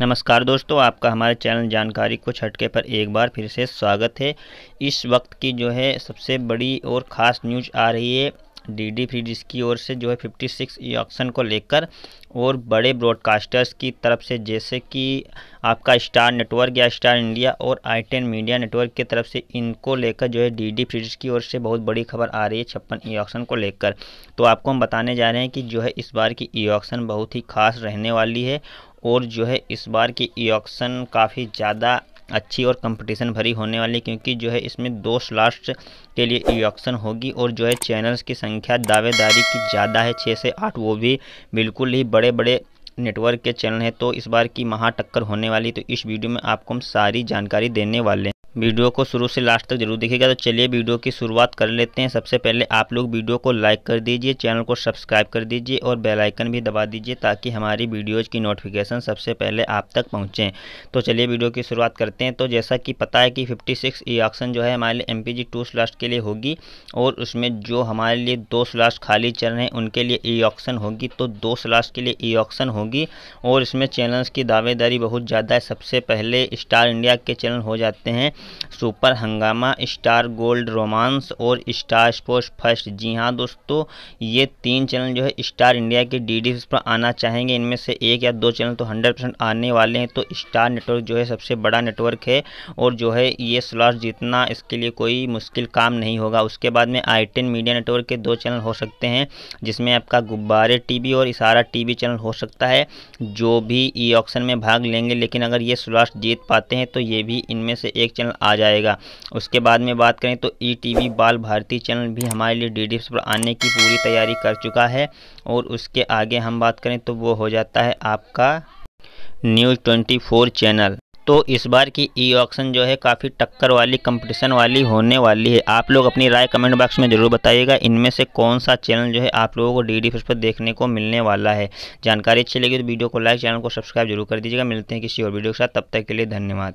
नमस्कार दोस्तों आपका हमारे चैनल जानकारी कुछ हटके पर एक बार फिर से स्वागत है इस वक्त की जो है सबसे बड़ी और ख़ास न्यूज आ रही है डीडी फ्रिज की ओर से जो है 56 ई ऑक्शन को लेकर और बड़े ब्रॉडकास्टर्स की तरफ से जैसे कि आपका स्टार नेटवर्क या स्टार इंडिया और आई टेन मीडिया नेटवर्क की तरफ से इनको लेकर जो है डीडी फ्रिज की ओर से बहुत बड़ी खबर आ रही है छप्पन ई ऑक्शन को लेकर तो आपको हम बताने जा रहे हैं कि जो है इस बार की ई ऑक्शन बहुत ही खास रहने वाली है और जो है इस बार की ई ऑक्शन काफ़ी ज़्यादा अच्छी और कंपटीशन भरी होने वाली क्योंकि जो है इसमें दो स्लॉट्स के लिए ई ऑक्शन होगी और जो है चैनल्स की संख्या दावेदारी की ज़्यादा है छः से आठ वो भी बिल्कुल ही बड़े बड़े नेटवर्क के चैनल हैं तो इस बार की महा टक्कर होने वाली तो इस वीडियो में आपको हम सारी जानकारी देने वाले हैं वीडियो को शुरू से लास्ट तक जरूर देखिएगा तो चलिए वीडियो की शुरुआत कर लेते हैं सबसे पहले आप लोग वीडियो को लाइक कर दीजिए चैनल को सब्सक्राइब कर दीजिए और बेल आइकन भी दबा दीजिए ताकि हमारी वीडियोज़ की नोटिफिकेशन सबसे पहले आप तक पहुँचें तो चलिए वीडियो की शुरुआत करते हैं तो जैसा कि पता है कि फिफ्टी सिक्स ई ऑक्शन जो है हमारे लिए M P G two slot के लिए होगी और उसमें जो हमारे लिए दो स्लास्ट खाली चल रहे हैं उनके लिए ई ऑक्शन होगी तो दो स्लास्ट के लिए ई ऑक्शन होगी और इसमें चैनल्स की दावेदारी बहुत ज़्यादा है सबसे पहले स्टार इंडिया के चैनल हो जाते हैं super Hungama Star Gold romance और स्टार स्पोर्ट्स फर्स्ट जी हाँ दोस्तों ये तीन चैनल जो है स्टार इंडिया के डी डी पर आना चाहेंगे इनमें से एक या दो चैनल तो हंड्रेड परसेंट आने वाले हैं तो स्टार नेटवर्क जो है सबसे बड़ा नेटवर्क है और जो है ये स्लॉट जीतना इसके लिए कोई मुश्किल काम नहीं होगा उसके बाद में आई टेन मीडिया नेटवर्क के दो चैनल हो सकते हैं जिसमें आपका गुब्बारे टी और इशारा टी चैनल हो सकता है जो भी ई ऑक्शन में भाग लेंगे लेकिन अगर ये स्लॉट जीत पाते हैं तो ये भी इनमें से एक चैनल चैनल आ जाएगा उसके बाद में बात करें तो ई e टी बाल भारती चैनल भी हमारे लिए डी डी पर आने की पूरी तैयारी कर चुका है और उसके आगे हम बात करें तो वो हो जाता है आपका न्यूज़ ट्वेंटी फोर चैनल तो इस बार की ई ऑक्शन जो है काफ़ी टक्कर वाली कंपटीशन वाली होने वाली है आप लोग अपनी राय कमेंट बॉक्स में ज़रूर बताइएगा इनमें से कौन सा चैनल जो है आप लोगों को डी डी पर देखने को मिलने वाला है जानकारी अच्छी लगी तो वीडियो को लाइक चैनल को सब्सक्राइब जरूर कर दीजिएगा मिलते हैं किसी और वीडियो के साथ तब तक के लिए धन्यवाद